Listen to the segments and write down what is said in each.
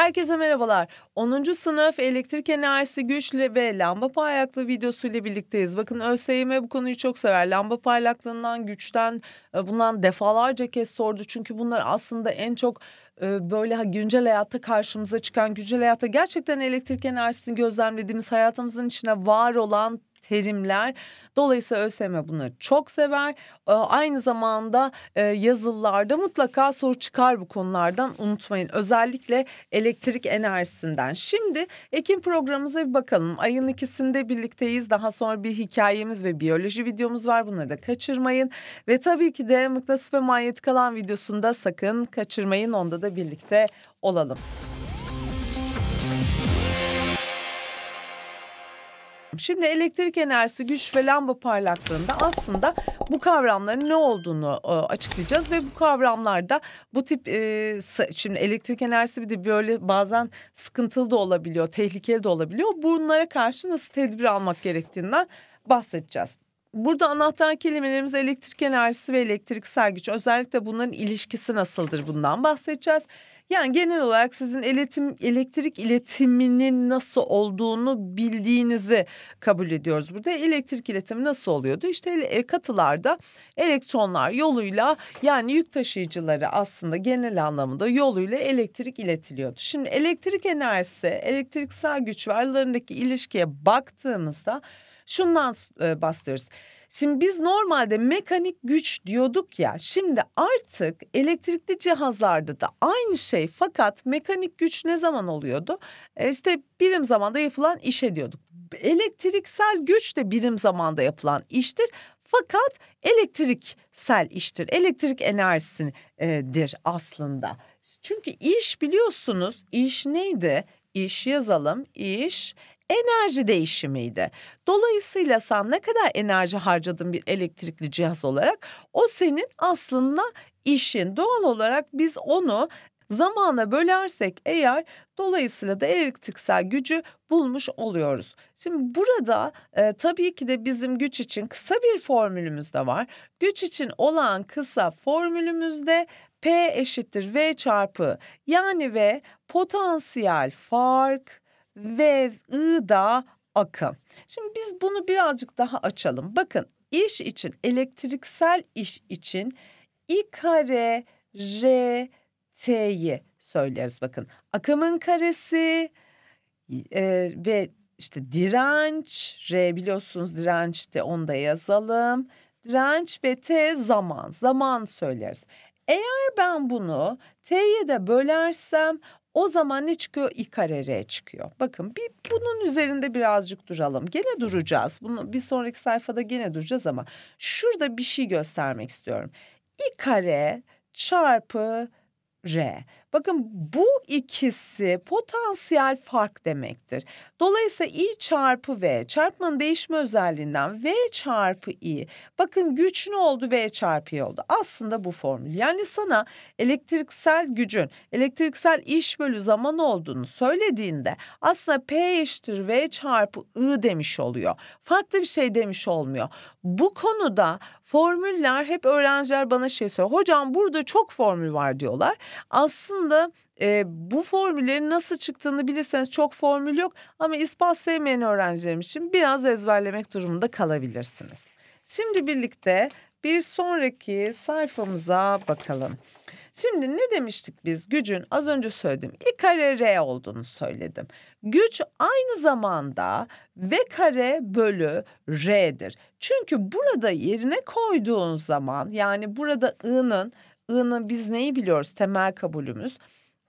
Herkese merhabalar. 10. sınıf elektrik enerjisi güçle ve lamba parlaklığı videosu ile birlikteyiz. Bakın ÖSYM bu konuyu çok sever. Lamba parlaklığından, güçten e, bundan defalarca kez sordu. Çünkü bunlar aslında en çok e, böyle güncel hayatta karşımıza çıkan güncel hayatta gerçekten elektrik enerjisini gözlemlediğimiz hayatımızın içine var olan terimler. Dolayısıyla ÖSYM bunları çok sever. Ee, aynı zamanda e, yazılılarda mutlaka soru çıkar bu konulardan unutmayın. Özellikle elektrik enerjisinden. Şimdi Ekim programımıza bir bakalım. Ayın ikisinde birlikteyiz. Daha sonra bir hikayemiz ve biyoloji videomuz var. Bunları da kaçırmayın. Ve tabii ki de mıknatıs ve manyetik alan videosunda sakın kaçırmayın. Onda da birlikte olalım. Şimdi elektrik enerjisi, güç ve lamba parlaklığında aslında bu kavramların ne olduğunu e, açıklayacağız ve bu kavramlarda bu tip e, şimdi elektrik enerjisi bir de böyle bazen sıkıntılı da olabiliyor, tehlikeli de olabiliyor. Bunlara karşı nasıl tedbir almak gerektiğinden bahsedeceğiz. Burada anahtar kelimelerimiz elektrik enerjisi ve elektriksel güç. Özellikle bunların ilişkisi nasıldır bundan bahsedeceğiz. Yani genel olarak sizin iletim, elektrik iletiminin nasıl olduğunu bildiğinizi kabul ediyoruz burada. Elektrik iletimi nasıl oluyordu? İşte e, katılarda elektronlar yoluyla yani yük taşıyıcıları aslında genel anlamda yoluyla elektrik iletiliyordu. Şimdi elektrik enerjisi, elektriksel güç ve ilişkiye baktığımızda şundan e, bahsediyoruz. Şimdi biz normalde mekanik güç diyorduk ya. Şimdi artık elektrikli cihazlarda da aynı şey fakat mekanik güç ne zaman oluyordu? E, işte birim zamanda yapılan işe diyorduk. Elektriksel güç de birim zamanda yapılan iştir. Fakat elektriksel iştir. Elektrik enerjisidir aslında. Çünkü iş biliyorsunuz iş neydi? İş yazalım. İş enerji değişimiydi. Dolayısıyla sen ne kadar enerji harcadın bir elektrikli cihaz olarak o senin aslında işin. Doğal olarak biz onu zamana bölersek eğer dolayısıyla da elektriksel gücü bulmuş oluyoruz. Şimdi burada e, tabii ki de bizim güç için kısa bir formülümüz de var. Güç için olan kısa formülümüzde P eşittir V çarpı yani V potansiyel fark ve ıda akım. Şimdi biz bunu birazcık daha açalım. Bakın iş için elektriksel iş için i kare r t'yi söyleriz bakın. Akımın karesi e, ve işte direnç r biliyorsunuz direnç de onu da yazalım. Direnç ve t zaman zaman söyleriz. Eğer ben bunu t'ye de bölersem o zaman ne çıkıyor? İkare kareye çıkıyor. Bakın bir bunun üzerinde birazcık duralım. Gene duracağız. Bunu bir sonraki sayfada gene duracağız ama şurada bir şey göstermek istiyorum. İkare çarpı r. Bakın bu ikisi potansiyel fark demektir. Dolayısıyla i çarpı v çarpmanın değişme özelliğinden v çarpı i. Bakın güç ne oldu v çarpı i oldu. Aslında bu formül. Yani sana elektriksel gücün elektriksel iş bölü zaman olduğunu söylediğinde aslında p eşittir v çarpı i demiş oluyor. Farklı bir şey demiş olmuyor. Bu konuda formüller hep öğrenciler bana şey soruyor. Hocam burada çok formül var diyorlar. Aslında aslında e, bu formüllerin nasıl çıktığını bilirseniz çok formül yok ama ispat sevmeyen öğrencilerim için biraz ezberlemek durumunda kalabilirsiniz. Şimdi birlikte bir sonraki sayfamıza bakalım. Şimdi ne demiştik biz? Gücün az önce söyledim. I kare R olduğunu söyledim. Güç aynı zamanda V kare bölü R'dir. Çünkü burada yerine koyduğun zaman yani burada I'nın I'nın biz neyi biliyoruz? Temel kabulümüz.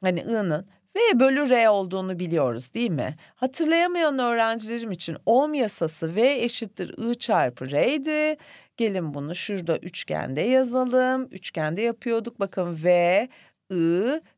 Hani I'nın V bölü R olduğunu biliyoruz değil mi? Hatırlayamayan öğrencilerim için ohm yasası V eşittir I çarpı R'ydi. Gelin bunu şurada üçgende yazalım. Üçgende yapıyorduk. Bakın V, I,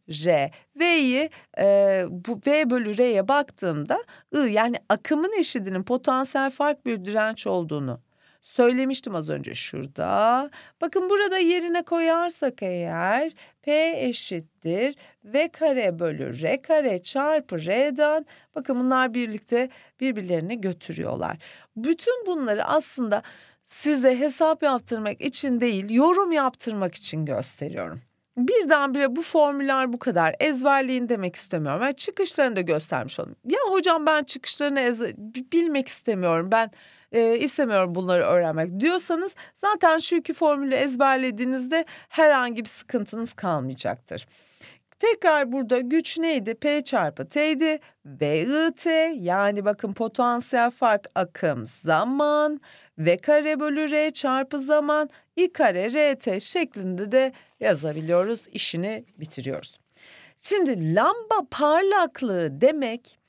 R. V'yi e, bu V bölü R'ye baktığımda I yani akımın eşidinin potansiyel fark bir direnç olduğunu söylemiştim az önce şurada. Bakın burada yerine koyarsak eğer P eşittir V kare bölü R kare çarpı R'den bakın bunlar birlikte birbirlerini götürüyorlar. Bütün bunları aslında size hesap yaptırmak için değil yorum yaptırmak için gösteriyorum. Birdenbire bu formüller bu kadar ezberleyin demek istemiyorum. Ben çıkışlarını da göstermiş olayım. Ya hocam ben çıkışlarını bilmek istemiyorum. Ben e, istemiyorum bunları öğrenmek diyorsanız zaten şu iki formülü ezberlediğinizde herhangi bir sıkıntınız kalmayacaktır. Tekrar burada güç neydi? P çarpı T'ydi. VIT yani bakın potansiyel fark akım zaman V kare bölü R çarpı zaman I kare r RT şeklinde de yazabiliyoruz. işini bitiriyoruz. Şimdi lamba parlaklığı demek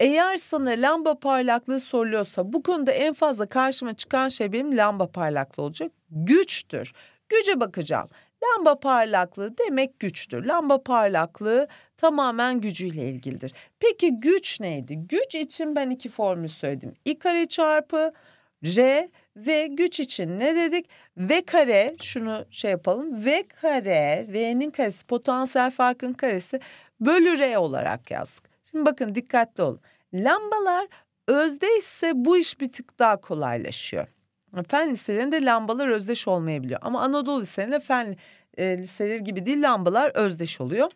eğer sana lamba parlaklığı soruluyorsa bu konuda en fazla karşıma çıkan şey benim lamba parlaklığı olacak. Güçtür. Güce bakacağım. Lamba parlaklığı demek güçtür. Lamba parlaklığı tamamen gücüyle ilgilidir. Peki güç neydi? Güç için ben iki formül söyledim. I kare çarpı R ve güç için ne dedik? V kare şunu şey yapalım. V kare V'nin karesi potansiyel farkın karesi bölü R olarak yazdık. Şimdi bakın dikkatli olun. Lambalar özde ise bu iş bir tık daha kolaylaşıyor. Fen liselerinde lambalar özdeş olmayabiliyor. Ama Anadolu liselerinde fen e, liseleri gibi değil lambalar özdeş oluyor.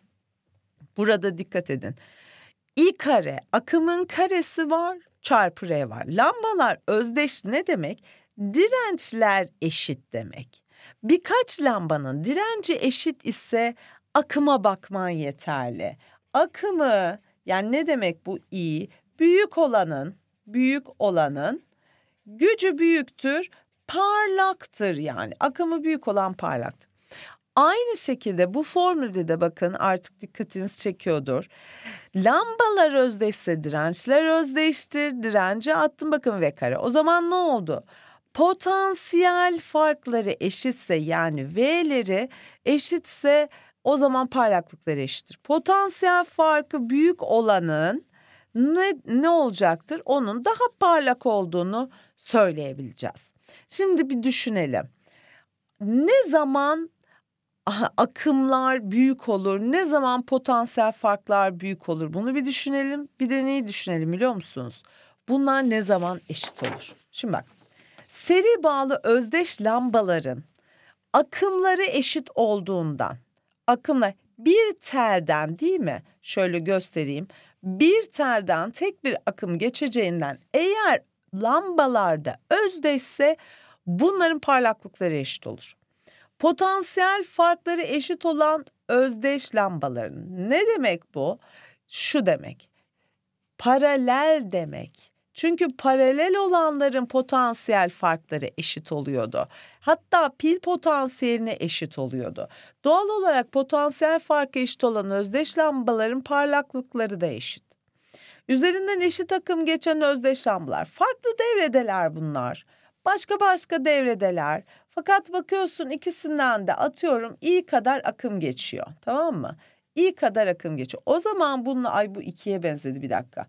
Burada dikkat edin. İ kare, akımın karesi var, çarpı R var. Lambalar özdeş ne demek? Dirençler eşit demek. Birkaç lambanın direnci eşit ise akıma bakman yeterli. Akımı yani ne demek bu iyi? Büyük olanın, büyük olanın gücü büyüktür, parlaktır yani. Akımı büyük olan parlaktır. Aynı şekilde bu formülde de bakın artık dikkatiniz çekiyordur. Lambalar özdeşse dirençler özdeştir. Direnci attım bakın V kare. O zaman ne oldu? Potansiyel farkları eşitse yani V'leri eşitse o zaman parlaklıkları eşittir. Potansiyel farkı büyük olanın ne, ne olacaktır? Onun daha parlak olduğunu söyleyebileceğiz. Şimdi bir düşünelim. Ne zaman akımlar büyük olur? Ne zaman potansiyel farklar büyük olur? Bunu bir düşünelim. Bir de neyi düşünelim biliyor musunuz? Bunlar ne zaman eşit olur? Şimdi bak. Seri bağlı özdeş lambaların akımları eşit olduğundan akımla bir telden değil mi? Şöyle göstereyim. Bir telden tek bir akım geçeceğinden eğer lambalarda özdeşse bunların parlaklıkları eşit olur. Potansiyel farkları eşit olan özdeş lambaların ne demek bu? Şu demek. Paralel demek. Çünkü paralel olanların potansiyel farkları eşit oluyordu. Hatta pil potansiyeline eşit oluyordu. Doğal olarak potansiyel farkı eşit olan özdeş lambaların parlaklıkları da eşit. Üzerinden eşit akım geçen özdeş lambalar. Farklı devredeler bunlar. Başka başka devredeler. Fakat bakıyorsun ikisinden de atıyorum i kadar akım geçiyor. Tamam mı? i kadar akım geçiyor. O zaman bununla ay bu ikiye benzedi bir dakika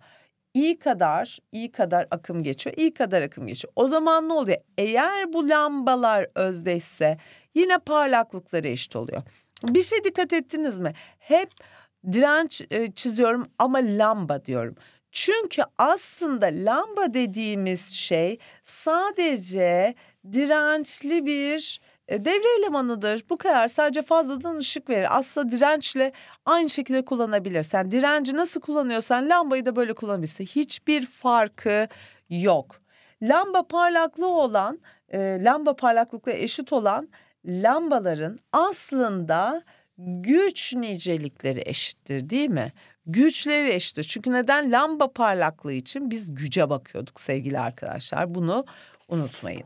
iyi kadar iyi kadar akım geçiyor. iyi kadar akım geçiyor. O zaman ne oluyor? Eğer bu lambalar özdeşse yine parlaklıkları eşit oluyor. Bir şey dikkat ettiniz mi? Hep direnç e, çiziyorum ama lamba diyorum. Çünkü aslında lamba dediğimiz şey sadece dirençli bir e, devre elemanıdır. Bu kadar sadece fazladan ışık verir. Aslında dirençle aynı şekilde kullanabilirsen yani direnci nasıl kullanıyorsan lambayı da böyle kullanabilirsin. Hiçbir farkı yok. Lamba parlaklığı olan, e, lamba parlaklıkla eşit olan lambaların aslında güç nicelikleri eşittir değil mi? Güçleri eşittir. Çünkü neden lamba parlaklığı için biz güce bakıyorduk sevgili arkadaşlar. Bunu unutmayın.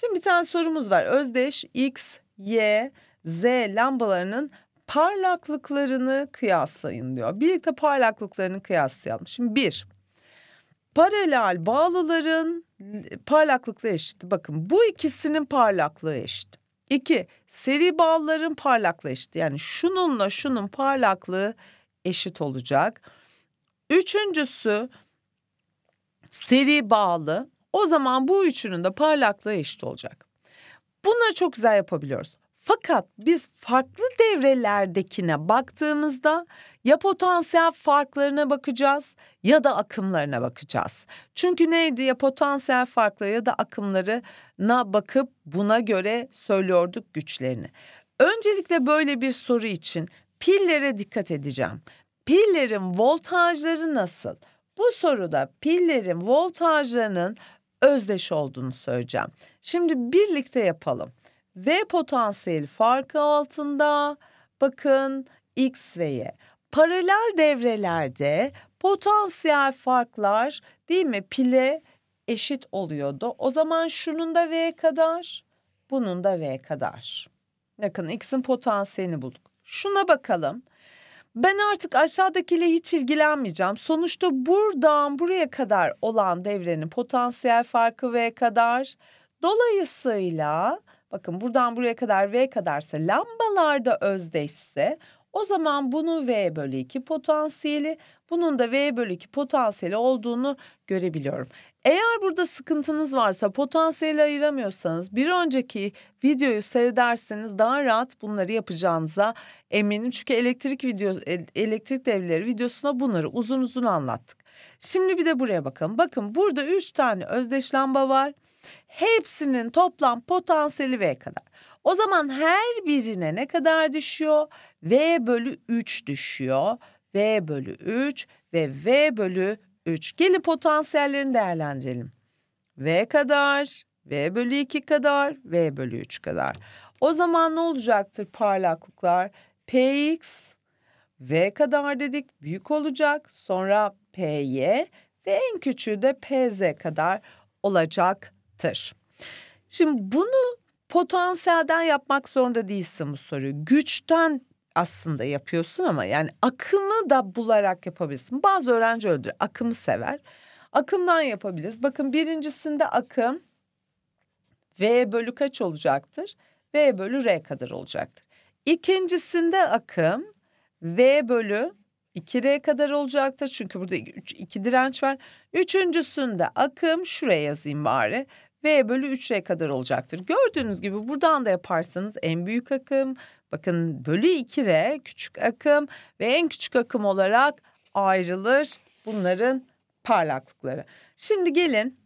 Şimdi bir tane sorumuz var. Özdeş X, Y, Z lambalarının parlaklıklarını kıyaslayın diyor. Birlikte parlaklıklarını kıyaslayalım. Şimdi bir, paralel bağlıların parlaklıkları eşit. Bakın bu ikisinin parlaklığı eşit. İki, seri bağlıların parlaklığı eşit. Yani şununla şunun parlaklığı eşit olacak. Üçüncüsü seri bağlı o zaman bu üçünün de parlaklığı eşit olacak. Bunları çok güzel yapabiliyoruz. Fakat biz farklı devrelerdekine baktığımızda ya potansiyel farklarına bakacağız ya da akımlarına bakacağız. Çünkü neydi ya potansiyel farkları ya da akımlarına bakıp buna göre söylüyorduk güçlerini. Öncelikle böyle bir soru için pillere dikkat edeceğim. Pillerin voltajları nasıl? Bu soruda pillerin voltajlarının özdeş olduğunu söyleyeceğim. Şimdi birlikte yapalım. V potansiyel farkı altında bakın X ve Y. Paralel devrelerde potansiyel farklar değil mi pile eşit oluyordu. O zaman şunun da V kadar, bunun da V kadar. Bakın X'in potansiyelini bulduk. Şuna bakalım ben artık aşağıdakiyle hiç ilgilenmeyeceğim. Sonuçta buradan buraya kadar olan devrenin potansiyel farkı V kadar. Dolayısıyla bakın buradan buraya kadar V kadarsa lambalarda özdeşse o zaman bunun V bölü 2 potansiyeli bunun da V bölü 2 potansiyeli olduğunu görebiliyorum. Eğer burada sıkıntınız varsa, potansiyeli ayıramıyorsanız bir önceki videoyu seyrederseniz daha rahat bunları yapacağınıza eminim. Çünkü elektrik video e, elektrik devleri videosuna bunları uzun uzun anlattık. Şimdi bir de buraya bakalım. Bakın burada üç tane özdeş lamba var. Hepsinin toplam potansiyeli V kadar. O zaman her birine ne kadar düşüyor? V bölü 3 düşüyor. V bölü 3 ve V bölü 3. Gelin potansiyellerini değerlendirelim. V kadar, V bölü 2 kadar, V bölü 3 kadar. O zaman ne olacaktır parlaklıklar? Px V kadar dedik büyük olacak. Sonra PY ve en küçüğü de PZ kadar olacaktır. Şimdi bunu potansiyelden yapmak zorunda değilsin bu soruyu. Güçten aslında yapıyorsun ama yani akımı da bularak yapabilirsin. Bazı öğrenci öldür akımı sever. Akımdan yapabiliriz. Bakın birincisinde akım V bölü kaç olacaktır? V bölü R kadar olacaktır. İkincisinde akım V bölü 2R kadar olacaktır. Çünkü burada iki, direnç var. Üçüncüsünde akım şuraya yazayım bari. V bölü 3R kadar olacaktır. Gördüğünüz gibi buradan da yaparsanız en büyük akım Bakın bölü 2 R küçük akım ve en küçük akım olarak ayrılır bunların parlaklıkları. Şimdi gelin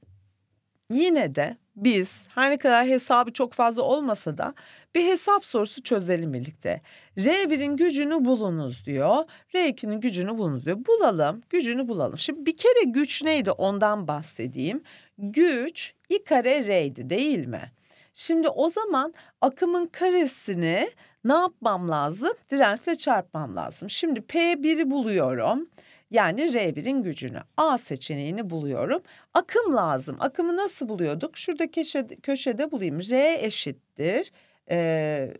yine de biz her ne kadar hesabı çok fazla olmasa da bir hesap sorusu çözelim birlikte. R1'in gücünü bulunuz diyor. R2'nin gücünü bulunuz diyor. Bulalım, gücünü bulalım. Şimdi bir kere güç neydi ondan bahsedeyim. Güç i kare R'ydi değil mi? Şimdi o zaman akımın karesini ne yapmam lazım? Dirençle çarpmam lazım. Şimdi P1'i buluyorum. Yani R1'in gücünü. A seçeneğini buluyorum. Akım lazım. Akımı nasıl buluyorduk? Şurada köşede, köşede bulayım. R eşittir. Ee,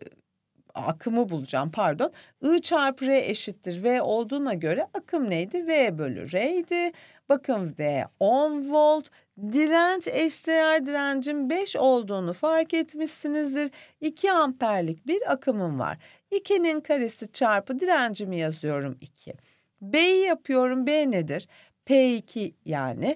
akımı bulacağım pardon. I çarpı R eşittir V olduğuna göre akım neydi? V bölü R'ydi. Bakın V 10 volt direnç eşdeğer direncin 5 olduğunu fark etmişsinizdir. 2 amperlik bir akımım var. 2'nin karesi çarpı direncimi yazıyorum 2. B'yi yapıyorum. B nedir? P2 yani.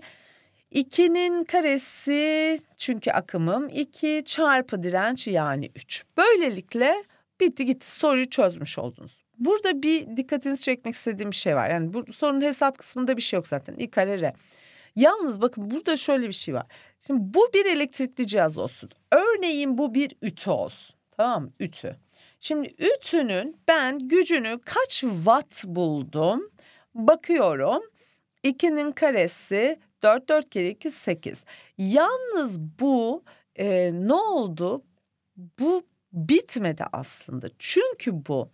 2'nin karesi çünkü akımım 2 çarpı direnç yani 3. Böylelikle bitti gitti soruyu çözmüş oldunuz. Burada bir dikkatinizi çekmek istediğim bir şey var. Yani bu sorunun hesap kısmında bir şey yok zaten. İ kare R. Yalnız bakın burada şöyle bir şey var. Şimdi bu bir elektrikli cihaz olsun. Örneğin bu bir ütü olsun. Tamam mı? Ütü. Şimdi ütünün ben gücünü kaç watt buldum? Bakıyorum. 2'nin karesi 4 4 kere 2 8. Yalnız bu e, ne oldu? Bu bitmedi aslında. Çünkü bu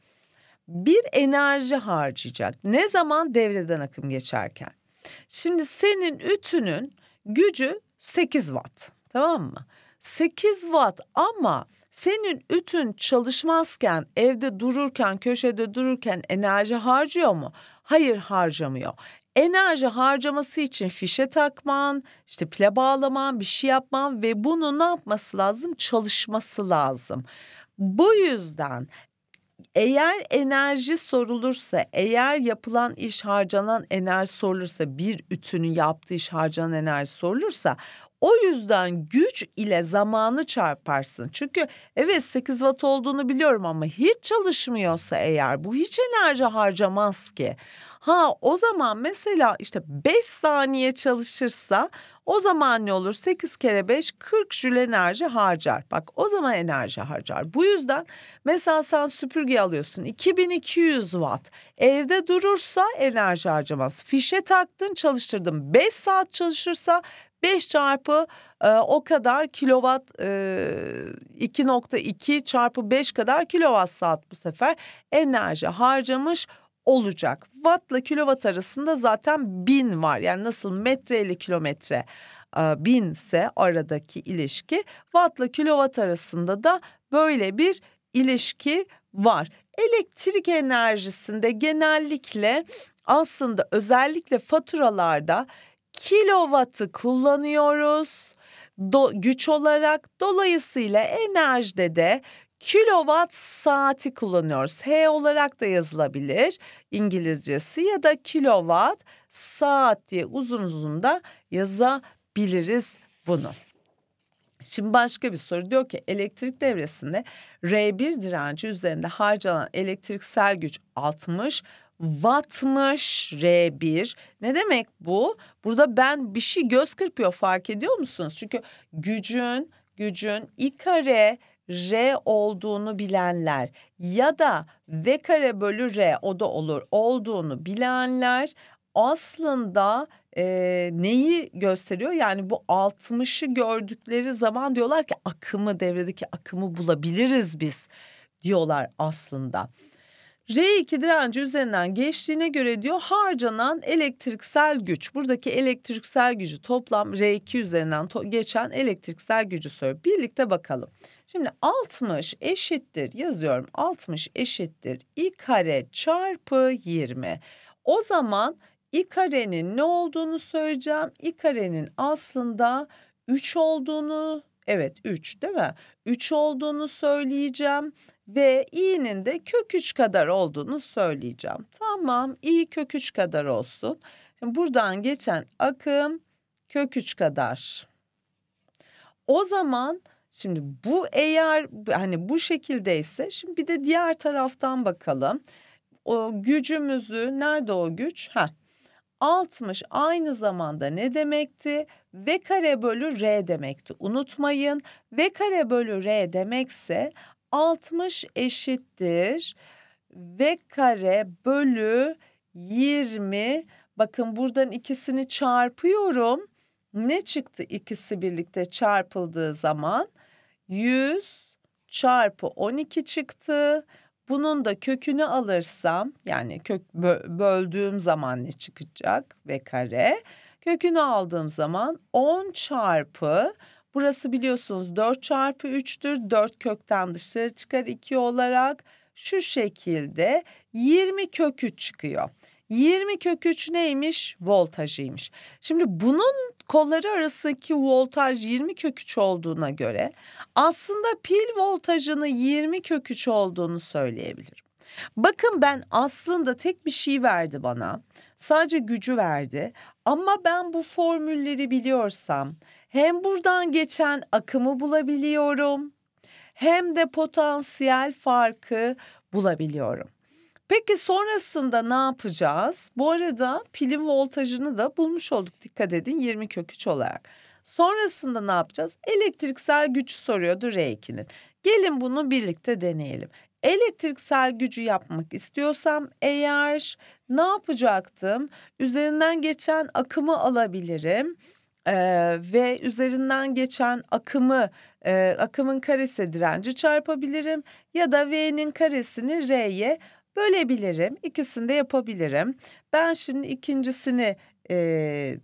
bir enerji harcayacak. Ne zaman devreden akım geçerken? Şimdi senin ütünün gücü 8 watt tamam mı? 8 watt ama senin ütün çalışmazken, evde dururken, köşede dururken enerji harcıyor mu? Hayır harcamıyor. Enerji harcaması için fişe takman, işte pile bağlaman, bir şey yapman ve bunu ne yapması lazım? Çalışması lazım. Bu yüzden eğer enerji sorulursa, eğer yapılan iş harcanan enerji sorulursa, bir ütünün yaptığı iş harcanan enerji sorulursa o yüzden güç ile zamanı çarparsın. Çünkü evet 8 watt olduğunu biliyorum ama hiç çalışmıyorsa eğer bu hiç enerji harcamaz ki. Ha o zaman mesela işte 5 saniye çalışırsa o zaman ne olur? 8 kere 5 40 jül enerji harcar. Bak o zaman enerji harcar. Bu yüzden mesela sen süpürge alıyorsun 2200 watt. Evde durursa enerji harcamaz. Fişe taktın çalıştırdın 5 saat çalışırsa 5 çarpı e, o kadar kilowatt e, 2.2 çarpı 5 kadar kilowatt saat bu sefer enerji harcamış olacak. wattla kilowatt arasında zaten bin var. Yani nasıl metre ile kilometre e, binse aradaki ilişki wattla kilowatt arasında da böyle bir ilişki var. Elektrik enerjisinde genellikle aslında özellikle faturalarda kilowattı kullanıyoruz do, güç olarak dolayısıyla enerjide de kilowatt saati kullanıyoruz. H olarak da yazılabilir İngilizcesi ya da kilowatt saat diye uzun uzun da yazabiliriz bunu. Şimdi başka bir soru diyor ki elektrik devresinde R1 direnci üzerinde harcanan elektriksel güç 60 wattmış R1. Ne demek bu? Burada ben bir şey göz kırpıyor fark ediyor musunuz? Çünkü gücün gücün i kare R olduğunu bilenler ya da V kare bölü R o da olur olduğunu bilenler aslında e, neyi gösteriyor? Yani bu 60'ı gördükleri zaman diyorlar ki akımı devredeki akımı bulabiliriz biz diyorlar aslında. R2 direnci üzerinden geçtiğine göre diyor harcanan elektriksel güç. Buradaki elektriksel gücü toplam R2 üzerinden geçen elektriksel gücü söylüyor. Birlikte bakalım. Şimdi 60 eşittir yazıyorum. 60 eşittir i kare çarpı 20. O zaman i karenin ne olduğunu söyleyeceğim. i karenin aslında 3 olduğunu Evet 3 değil mi? 3 olduğunu söyleyeceğim ve i'nin de kök 3 kadar olduğunu söyleyeceğim. Tamam i kök 3 kadar olsun. Şimdi buradan geçen akım kök 3 kadar. O zaman Şimdi bu eğer hani bu şekildeyse şimdi bir de diğer taraftan bakalım. O gücümüzü nerede o güç? Ha. 60 aynı zamanda ne demekti? V kare bölü R demekti. Unutmayın. V kare bölü R demekse 60 eşittir V kare bölü 20. Bakın buradan ikisini çarpıyorum. Ne çıktı ikisi birlikte çarpıldığı zaman? 100 çarpı 12 çıktı. Bunun da kökünü alırsam yani kök böldüğüm zaman ne çıkacak ve kare. Kökünü aldığım zaman 10 çarpı burası biliyorsunuz 4 çarpı 3'tür. 4 kökten dışarı çıkar 2 olarak. Şu şekilde 20 kök kökü çıkıyor. 20 kök 3 neymiş? Voltajıymış. Şimdi bunun kolları arasındaki voltaj 20 köküç olduğuna göre aslında pil voltajını 20 köküç olduğunu söyleyebilirim. Bakın ben aslında tek bir şey verdi bana. Sadece gücü verdi. Ama ben bu formülleri biliyorsam hem buradan geçen akımı bulabiliyorum hem de potansiyel farkı bulabiliyorum. Peki sonrasında ne yapacağız? Bu arada pilin voltajını da bulmuş olduk dikkat edin 20 köküç olarak. Sonrasında ne yapacağız? Elektriksel güç soruyordu R2'nin. Gelin bunu birlikte deneyelim. Elektriksel gücü yapmak istiyorsam eğer ne yapacaktım? Üzerinden geçen akımı alabilirim ee, ve üzerinden geçen akımı e, akımın karesi direnci çarpabilirim ya da V'nin karesini R'ye Bölebilirim. İkisini de yapabilirim. Ben şimdi ikincisini e,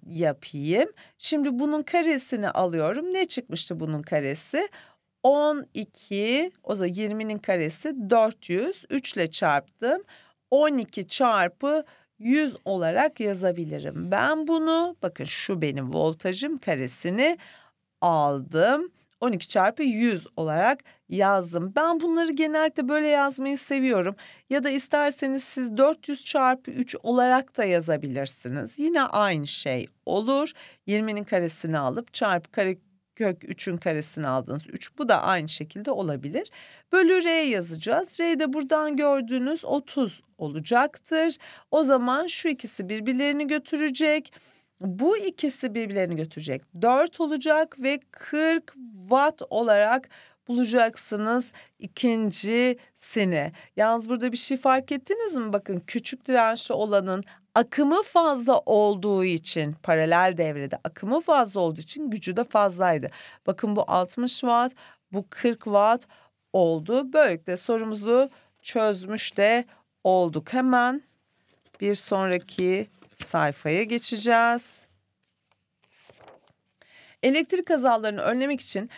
yapayım. Şimdi bunun karesini alıyorum. Ne çıkmıştı bunun karesi? 12 o zaman 20'nin karesi 400 3 ile çarptım. 12 çarpı 100 olarak yazabilirim. Ben bunu bakın şu benim voltajım karesini aldım 12 çarpı 100 olarak yazdım. Ben bunları genellikle böyle yazmayı seviyorum. Ya da isterseniz siz 400 çarpı 3 olarak da yazabilirsiniz. Yine aynı şey olur. 20'nin karesini alıp çarpı kare kök 3'ün karesini aldınız. 3 bu da aynı şekilde olabilir. Bölü R yazacağız. R de buradan gördüğünüz 30 olacaktır. O zaman şu ikisi birbirlerini götürecek. Bu ikisi birbirlerini götürecek. 4 olacak ve 40 watt olarak bulacaksınız ikincisini. Yalnız burada bir şey fark ettiniz mi? Bakın küçük dirençli olanın akımı fazla olduğu için paralel devrede akımı fazla olduğu için gücü de fazlaydı. Bakın bu 60 watt, bu 40 watt oldu. Böylelikle sorumuzu çözmüş de olduk. Hemen bir sonraki sayfaya geçeceğiz. Elektrik kazalarını önlemek için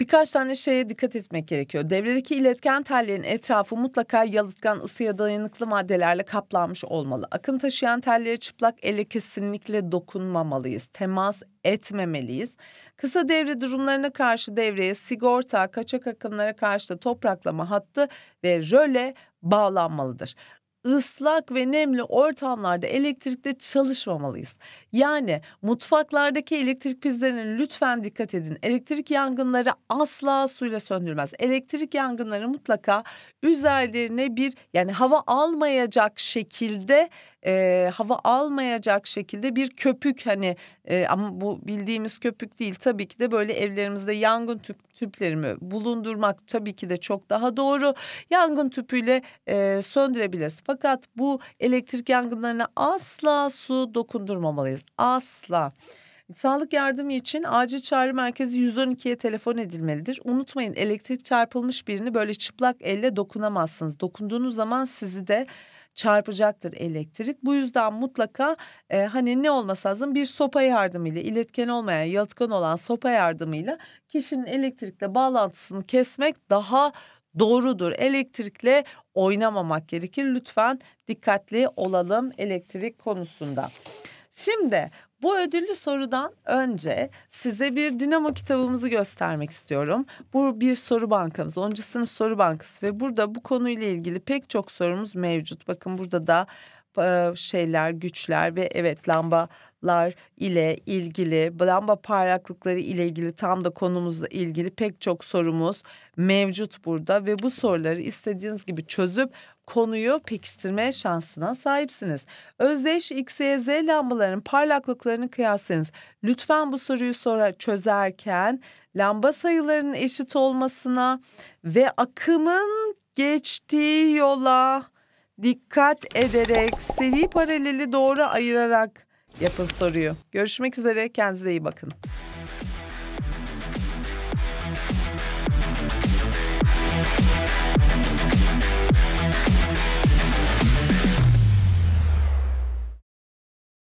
birkaç tane şeye dikkat etmek gerekiyor. Devredeki iletken tellerin etrafı mutlaka yalıtkan ısıya dayanıklı maddelerle kaplanmış olmalı. Akım taşıyan tellere çıplak ele kesinlikle dokunmamalıyız. Temas etmemeliyiz. Kısa devre durumlarına karşı devreye sigorta, kaçak akımlara karşı da topraklama hattı ve röle bağlanmalıdır ıslak ve nemli ortamlarda elektrikte çalışmamalıyız. Yani mutfaklardaki elektrik prizlerine lütfen dikkat edin. Elektrik yangınları asla suyla söndürmez. Elektrik yangınları mutlaka üzerlerine bir yani hava almayacak şekilde e, hava almayacak şekilde bir köpük hani e, ama bu bildiğimiz köpük değil tabii ki de böyle evlerimizde yangın tüp, tüplerini bulundurmak tabii ki de çok daha doğru. Yangın tüpüyle e, söndürebiliriz. Fakat bu elektrik yangınlarına asla su dokundurmamalıyız. Asla. Sağlık yardımı için acil çağrı merkezi 112'ye telefon edilmelidir. Unutmayın elektrik çarpılmış birini böyle çıplak elle dokunamazsınız. Dokunduğunuz zaman sizi de çarpacaktır elektrik. Bu yüzden mutlaka e, hani ne olmasa lazım bir sopa yardımıyla iletken olmayan yalıtkan olan sopa yardımıyla kişinin elektrikle bağlantısını kesmek daha doğrudur. Elektrikle oynamamak gerekir. Lütfen dikkatli olalım elektrik konusunda. Şimdi bu ödüllü sorudan önce size bir dinamo kitabımızı göstermek istiyorum. Bu bir soru bankamız. 10. sınıf soru bankası ve burada bu konuyla ilgili pek çok sorumuz mevcut. Bakın burada da e, şeyler, güçler ve evet lambalar ile ilgili, lamba parlaklıkları ile ilgili tam da konumuzla ilgili pek çok sorumuz mevcut burada ve bu soruları istediğiniz gibi çözüp konuyu pekiştirme şansına sahipsiniz. Özdeş X, Y, Z lambaların parlaklıklarını kıyaslayınız. Lütfen bu soruyu sonra çözerken lamba sayılarının eşit olmasına ve akımın geçtiği yola dikkat ederek seri paraleli doğru ayırarak yapın soruyu. Görüşmek üzere kendinize iyi bakın.